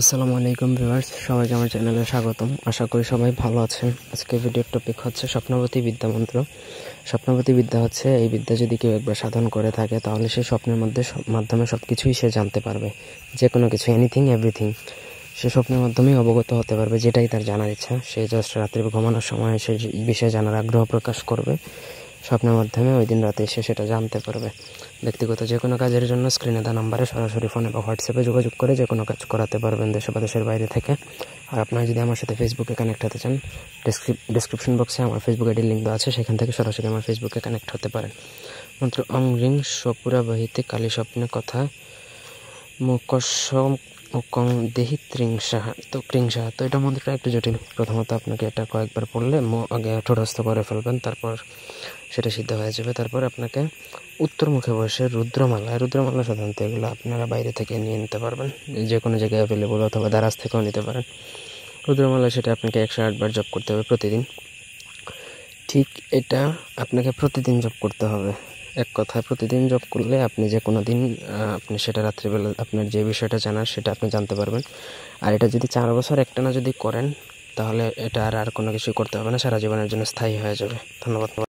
আসসালামু আলাইকুম ভিউয়ার্স সবাইকে আমার চ্যানেলে স্বাগতম আশা করি সবাই ভালো আছেন আজকে ভিডিওর টপিক হচ্ছে স্বপ্নবতী বিদ্যা মন্ত্র স্বপ্নবতী বিদ্যা হচ্ছে এই বিদ্যা যদি কেউ একবার সাধন করে থাকে তাহলে সে স্বপ্নের মধ্যে মাধ্যমে সব কিছুই সে জানতে পারবে যে কোনো কিছু এনিথিং এভরিথিং সে স্বপ্নের মাধ্যমেই অবগত হতে পারবে যেটাই তার জানার ইচ্ছা সে জাস্ট রাত্রে ঘুমানোর সময় সে বিষয়ে জানার আগ্রহ প্রকাশ করবে স্বপ্নের মাধ্যমে ওই দিন রাতে এসে সেটা জানতে পারবে ব্যক্তিগত যে কোনো কাজের জন্য স্ক্রিনে দা নাম্বারে সরাসরি ফোনে বা হোয়াটসঅ্যাপে যোগাযোগ করে যে কোনো কাজ করাতে পারবেন দেশে বা দেশের বাইরে থেকে আর আপনারা যদি আমার সাথে ফেসবুকে কানেক্ট হতে চান ডিসক্রিপশন বক্সে আমার ফেসবুক আইডির লিঙ্ক দেওয়া আছে সেখান থেকে সরাসরি আমার ফেসবুকে কানেক্ট হতে পারেন মন্ত্র অং রিং সপুরা বাহিতে কালী স্বপ্নে কথা মুখস্ব মুখং দেহি ত্রিংসাহ তো ক্রিংসাহ তো এটা মন্ত্রটা একটু জটিল প্রথমত আপনাকে এটা কয়েকবার পড়লে মো আগে ঠোঁটস্থ করে ফেলবেন তারপর সেটা সিদ্ধ হয়ে যাবে তারপর আপনাকে উত্তর মুখে বসে রুদ্রমালা রুদ্রমালা সাধারণত এগুলো আপনারা বাইরে থেকে নিয়ে নিতে পারবেন যে কোনো জায়গায় অ্যাভেলেবল অথবা দারাজ থেকেও নিতে পারেন রুদ্রমালা সেটা আপনাকে একশো আটবার জব করতে হবে প্রতিদিন ঠিক এটা আপনাকে প্রতিদিন জব করতে হবে এক কথায় প্রতিদিন জব করলে আপনি যে কোনো দিন আপনি সেটা রাত্রিবেলা আপনার যে বিষয়টা জানার সেটা আপনি জানতে পারবেন আর এটা যদি চার বছর একটা না যদি করেন তাহলে এটা আর আর কোনো কিছুই করতে হবে না সারা জীবনের জন্য স্থায়ী হয়ে যাবে ধন্যবাদ